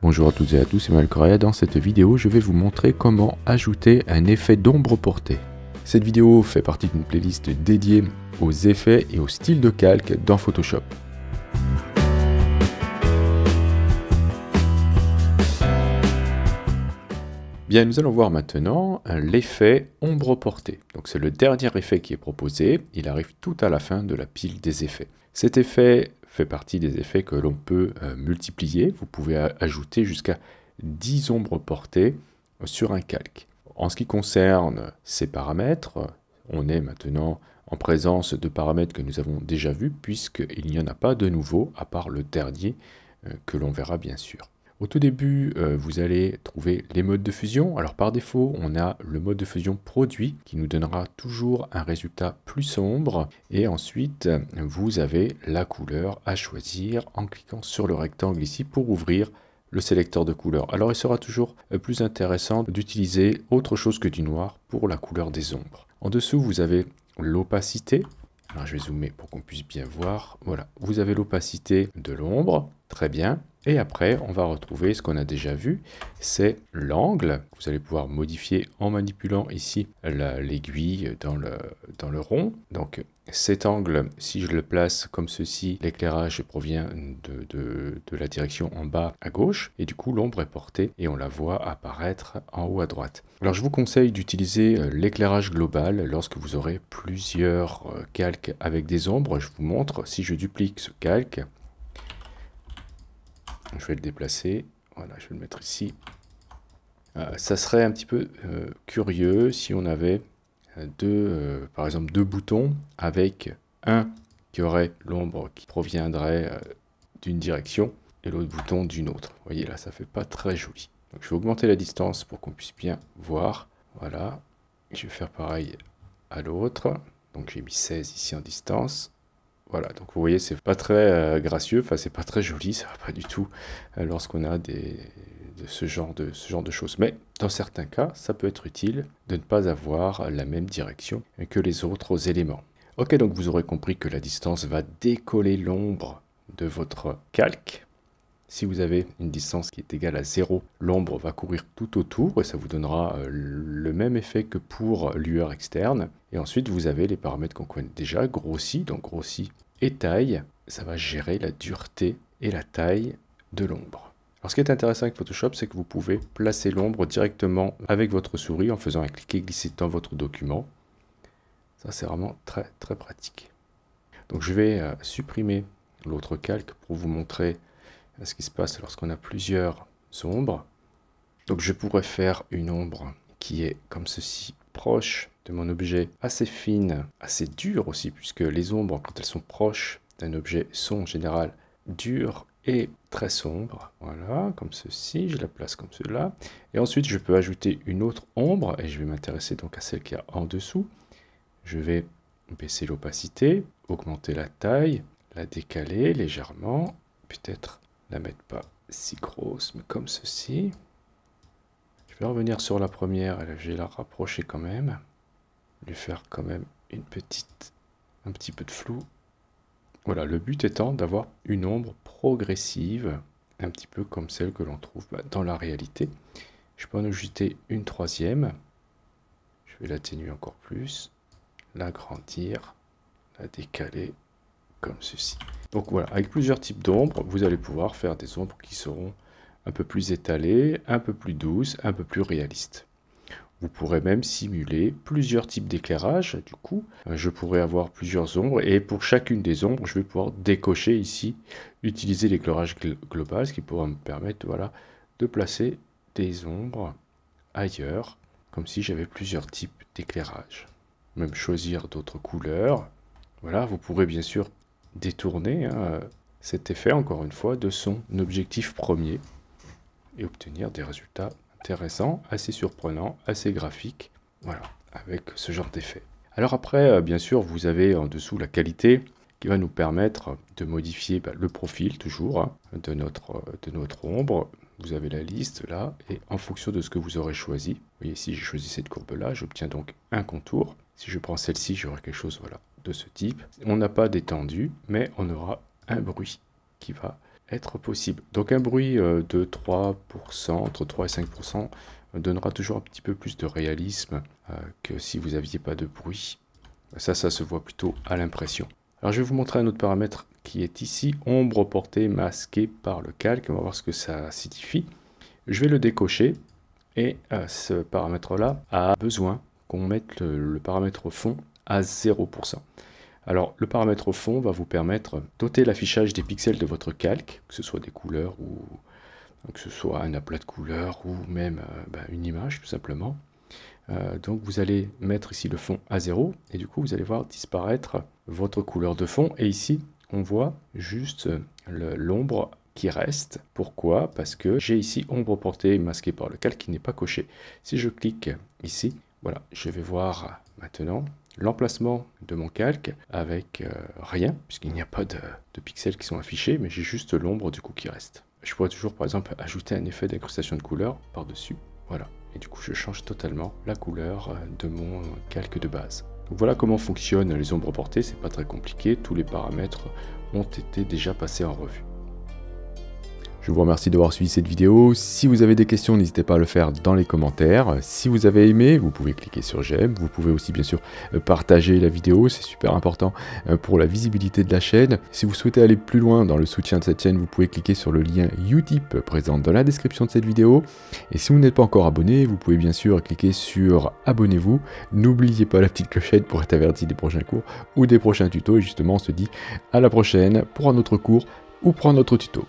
Bonjour à toutes et à tous, c'est Malcorea. Dans cette vidéo, je vais vous montrer comment ajouter un effet d'ombre portée. Cette vidéo fait partie d'une playlist dédiée aux effets et aux styles de calque dans Photoshop. Bien, nous allons voir maintenant l'effet ombre portée. Donc c'est le dernier effet qui est proposé, il arrive tout à la fin de la pile des effets. Cet effet fait partie des effets que l'on peut euh, multiplier. Vous pouvez ajouter jusqu'à 10 ombres portées sur un calque. En ce qui concerne ces paramètres, on est maintenant en présence de paramètres que nous avons déjà vus puisqu'il n'y en a pas de nouveau à part le dernier euh, que l'on verra bien sûr. Au tout début, euh, vous allez trouver les modes de fusion. Alors par défaut, on a le mode de fusion produit qui nous donnera toujours un résultat plus sombre. Et ensuite, vous avez la couleur à choisir en cliquant sur le rectangle ici pour ouvrir le sélecteur de couleurs. Alors il sera toujours euh, plus intéressant d'utiliser autre chose que du noir pour la couleur des ombres. En dessous, vous avez l'opacité. Alors je vais zoomer pour qu'on puisse bien voir. Voilà, vous avez l'opacité de l'ombre. Très bien. Et après, on va retrouver ce qu'on a déjà vu, c'est l'angle. Vous allez pouvoir modifier en manipulant ici l'aiguille dans le, dans le rond. Donc cet angle, si je le place comme ceci, l'éclairage provient de, la direction en bas à gauche, et du coup l'ombre est portée et on la voit apparaître en haut à droite. Alors je vous conseille d'utiliser euh, l'éclairage global lorsque vous aurez plusieurs euh, calques avec des ombres. Je vous montre, si je duplique ce calque, je vais le déplacer. Voilà, je vais le mettre ici. Euh, ça serait un petit peu euh, curieux si on avait euh, deux, par exemple, deux boutons avec un qui aurait l'ombre qui proviendrait d'une direction et l'autre bouton d'une autre. Vous voyez là, ça fait pas très joli. je vais augmenter la distance pour qu'on puisse bien voir. Voilà, je vais faire pareil à l'autre. Donc j'ai mis 16 ici en distance. Voilà, donc vous voyez, c'est pas très euh, gracieux, enfin c'est pas très joli, ça va pas du tout euh, lorsqu'on a de ce, genre de, ce genre de choses. Mais dans certains cas, ça peut être utile de ne pas avoir la même direction que les autres éléments. Ok, donc vous aurez compris que la distance va décoller l'ombre de votre calque. Si vous avez une distance qui est égale à 0, l'ombre va courir tout autour et ça vous donnera euh, même effet que pour lueur externe. Et ensuite, vous avez les paramètres qu'on connaît déjà, grossi, donc grossi et taille. Ça va gérer la dureté et la taille de l'ombre. Alors ce qui est intéressant avec Photoshop, c'est que vous pouvez placer l'ombre directement avec votre souris en faisant un clic et glisser dans votre document. Ça, c'est vraiment très très pratique. Donc je vais euh, supprimer l'autre calque pour vous montrer euh, ce qui se passe lorsqu'on a plusieurs ombres. Donc je pourrais faire une ombre qui est comme ceci, proche de mon objet, assez fine, assez dure aussi, puisque les ombres, quand elles sont proches d'un objet, sont en général dures et très sombres. Voilà, comme ceci, je la place comme cela. Et ensuite, je peux ajouter une autre ombre, et je vais m'intéresser donc à celle qui est en dessous. Je vais baisser l'opacité, augmenter la taille, la décaler légèrement, peut-être la mettre pas si grosse, mais comme ceci vais revenir sur la première, je vais la rapprocher quand même, lui faire quand même une petite, un petit peu de flou. Voilà, le but étant d'avoir une ombre progressive, un petit peu comme celle que l'on trouve bah, dans la réalité. Je peux en ajouter une troisième, je vais l'atténuer encore plus, l'agrandir, la décaler comme ceci. Donc voilà, avec plusieurs types d'ombres, vous allez pouvoir faire des ombres qui seront un peu plus étalé, un peu plus douce, un peu plus réaliste. Vous pourrez même simuler plusieurs types d'éclairage. Du coup, euh, je pourrais avoir plusieurs ombres et pour chacune des ombres, je vais pouvoir décocher ici, utiliser l'éclairage global, ce qui pourra me permettre voilà, de placer des ombres ailleurs, comme si j'avais plusieurs types d'éclairage. Même choisir d'autres couleurs. Voilà, vous pourrez bien sûr détourner hein, euh, cet effet, encore une fois, de son objectif premier obtenir des résultats intéressants, assez surprenants, assez graphiques, voilà, avec ce genre d'effet. Alors après, euh, bien sûr, vous avez en dessous la qualité qui va nous permettre de modifier bah, le profil toujours hein, de, notre, euh, de notre ombre. Vous avez la liste là, et en fonction de ce que vous aurez choisi, vous voyez, si j'ai choisi cette courbe-là, j'obtiens donc un contour. Si je prends celle-ci, j'aurai quelque chose voilà, de ce type. On n'a pas d'étendue, mais on aura un bruit qui va possible. Donc un bruit euh, de 3%, entre 3 et 5%, euh, donnera toujours un petit peu plus de réalisme euh, que si vous aviez pas de bruit. Ça, ça se voit plutôt à l'impression. Alors je vais vous montrer un autre paramètre qui est ici, ombre portée masquée par le calque. On va voir ce que ça signifie. Je vais le décocher et ce paramètre-là a besoin qu'on mette le paramètre fond à 0%. Alors le paramètre fond va vous permettre d'ôter l'affichage des pixels de votre calque, que ce soit des couleurs ou hein, que ce soit un aplat de couleurs ou même euh, bah, une image tout simplement. Euh, donc vous allez mettre ici le fond à 0 et du coup vous allez voir disparaître votre couleur de fond et ici on voit juste euh, l'ombre qui reste. Pourquoi Parce que j'ai ici ombre portée masquée par le calque qui n'est pas coché. Si je clique ici, voilà, je vais voir maintenant l'emplacement de mon calque avec euh, rien, puisqu'il n'y a pas de, pixels qui sont affichés, mais j'ai juste l'ombre du coup qui reste. Je pourrais toujours par exemple ajouter un effet d'incrustation de couleur par-dessus, voilà. Et du coup je change totalement la couleur euh, de mon calque de base. voilà comment fonctionnent les ombres portées, c'est pas très compliqué, tous les paramètres ont été déjà passés en revue. Je vous remercie d'avoir suivi cette vidéo. Si vous avez des questions, n'hésitez pas à le faire dans les commentaires. Si vous avez aimé, vous pouvez cliquer sur j'aime. Vous pouvez aussi bien sûr euh, partager la vidéo, c'est super important euh, pour la visibilité de la chaîne. Si vous souhaitez aller plus loin dans le soutien de cette chaîne, vous pouvez cliquer sur le lien Utip euh, présent dans la description de cette vidéo. Et si vous n'êtes pas encore abonné, vous pouvez bien sûr cliquer sur abonnez-vous. N'oubliez pas la petite clochette pour être averti des prochains cours ou des prochains tutos. Et justement, on se dit à la prochaine pour un autre cours ou pour un autre tuto.